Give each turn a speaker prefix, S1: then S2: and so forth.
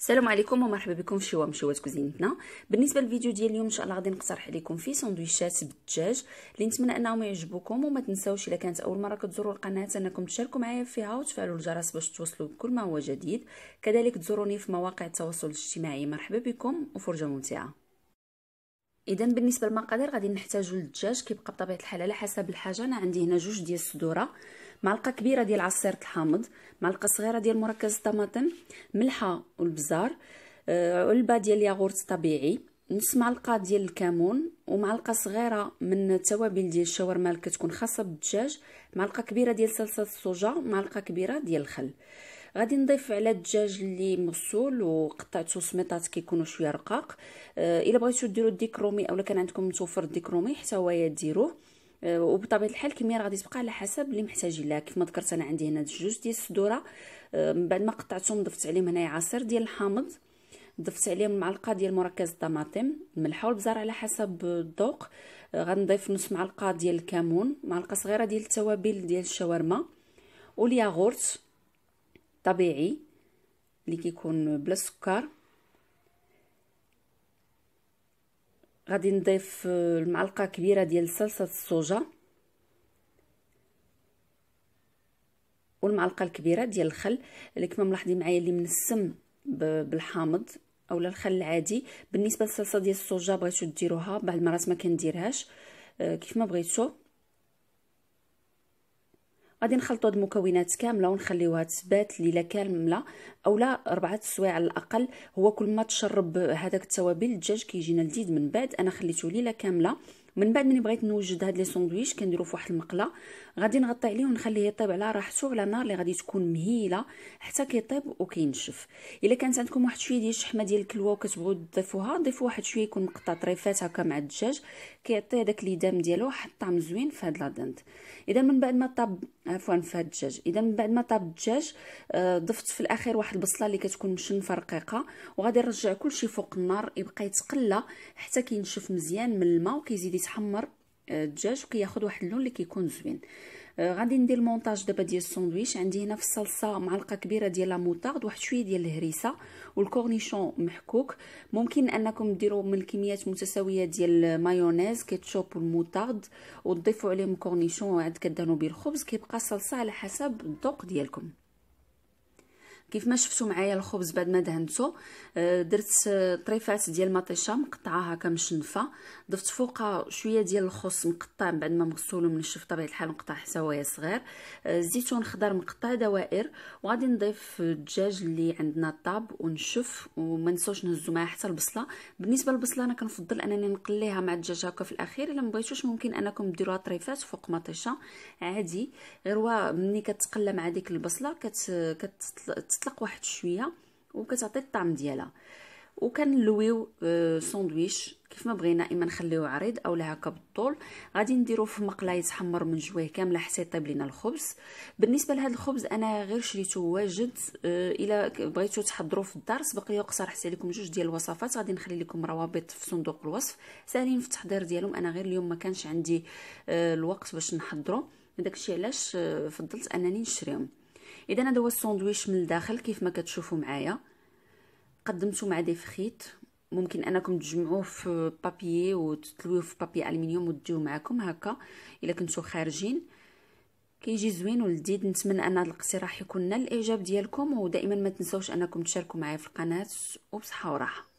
S1: السلام عليكم ومرحبا بكم في شوا مشوات كوزينتنا بالنسبه للفيديو ديال اليوم ان شاء الله غادي نقترح عليكم في سندويشات بالدجاج اللي نتمنى انهم يعجبوكم وما تنساوش الا كانت اول مره كتزوروا القناه انكم تشاركوا معايا فيها وتفعلوا الجرس باش توصلوا بكل ما هو جديد كذلك تزوروني في مواقع التواصل الاجتماعي مرحبا بكم وفرجه ممتعه اذا بالنسبه للمقادير غادي نحتاجو للدجاج كيبقى بطبيعه الحال على حسب الحاجه انا عندي هنا جوج ديال الصدوره معلقه كبيره ديال عصير الحامض معلقه صغيره ديال مركز الطماطم ملحه والبزار آه علبه ديال ياغورت طبيعي نص معلقه ديال الكمون ومعلقه صغيره من التوابل ديال الشاورما اللي كتكون خاصه بالدجاج معلقه كبيره ديال صلصه الصوجه معلقه كبيره ديال الخل غادي نضيف على الدجاج اللي مغسول وقطعته سميطات كيكونوا شويه رقاق آه، الا بغيتو ديروا الديك رومي اولا كان عندكم متوفر الديك رومي حتى هو ديروه آه، وبطبيعه الحال الكميه غادي تبقى على حسب اللي محتاجين لها كيف ما ذكرت انا عندي هنا جوج ديال الصدوره آه، من بعد ما قطعتهم ضفت عليهم هنايا عصير ديال الحامض ضفت عليهم معلقه ديال مركز الطماطم الملح والبزار على حسب الذوق غنضيف نص معلقه ديال الكمون معلقه صغيره ديال التوابل ديال الشاورما والياغورت طبيعي اللي كيكون بلا سكر غادي نضيف المعلقه كبيره ديال صلصه الصوجه والمعلقه الكبيره ديال الخل اللي كما ملاحظين معايا اللي منسم بالحامض اولا الخل العادي بالنسبه للصلصه ديال الصوجه بغيتو ديروها بعض المرات ما كنديرهاش آه، كيف ما بغيتو غادي نخلطوا هاد المكونات كامله ونخليوها تبات ليله كامله اولا ربعة السوايع على الاقل هو كل ما تشرب هذاك التوابل الدجاج كيجينا لذيذ من بعد انا خليته ليله كامله من بعد ملي بغيت نوجد هاد لي ساندويتش كنديرو في واحد المقله غادي نغطي عليه ونخليه يطيب على راحتو على نار اللي غادي تكون مهيله حتى كيطيب وكينشف الا كانت عندكم واحد شويه ديال الشحمه ديال الكلوه وكتبغوا تضيفوها ضيفوا واحد شويه يكون مقطع طريفات هكا مع الدجاج كيعطي هذاك ليدام ديالو واحد الطعم زوين في هاد لادنت اذا من بعد ما طاب عفوا في هاد الدجاج اذا من بعد ما طاب الدجاج آه، ضفت في الاخير واحد البصله اللي كتكون مشنفه رقيقه وغادي نرجع كلشي فوق النار يبقى يتقلى حتى كينشف مزيان من الماء وكيزيد كيتحمر آه، الدجاج وكياخذ واحد اللون اللي كيكون زوين آه، غادي ندير المونتاج دابا ديال الساندويتش عندي هنا في الصلصه معلقه كبيره ديال لاموطارد واحد شويه ديال الهريسه والكورنيشون محكوك ممكن انكم ديروا من كميات متساويه ديال المايونيز كيتشوب والموطارد وتضيفوا عليهم كورنيشون عاد كدانو به الخبز كيبقى الصلصه على حسب الذوق ديالكم كيف ما شفتوا معايا الخبز بعد ما دهنته آه، درت آه، طريفات ديال مطيشه مقطعه هكا مشنفه ضفت فوقها شويه ديال الخص مقطع بعد ما مغسول ومنشف بطبيعه الحال مقطع حسوايا صغير آه، زيتون خضر مقطع دوائر وغادي نضيف الدجاج اللي عندنا طاب ونشف وما نسوش نهزو معاه حتى البصله بالنسبه للبصله انا كنفضل انني نقليها مع الدجاج هكا في الاخير الا مبغيتوش ممكن انكم ديروها طريفات فوق مطيشه عادي غير هو ملي كتقلى مع ديك البصله كت... كت... كتطلق واحد شويه وكتعطي الطعم ديالها وكنلويو آه، ساندويتش كيف ما بغينا اما نخليوه عريض اولا هكا بالطول غادي نديرو في مقله يتحمر من جواه كامله حتى يطيب لينا الخبز بالنسبه لهذا الخبز انا غير شريته واجد آه، الا بغيتو تحضروه في الدار سبق لي وقترحت عليكم جوج ديال الوصفات غادي نخلي لكم روابط في صندوق الوصف ساهلين في التحضير ديالهم انا غير اليوم ما كانش عندي آه، الوقت باش نحضرو داكشي علاش فضلت انني نشريهم اذا هذا هو الساندويتش من الداخل كيف ما كتشوفوا معايا قدمته مع دي فخيت ممكن انكم تجمعوه في بابي وتتلويه في بابي الومنيوم وتديوه معكم هكا الا كنتو خارجين كيجي زوين ولذيذ نتمنى ان هذا الاقتراح يكون نال الاعجاب ديالكم ودائما ما تنسوش انكم تشاركوا معايا في القناه وبصحه وراحه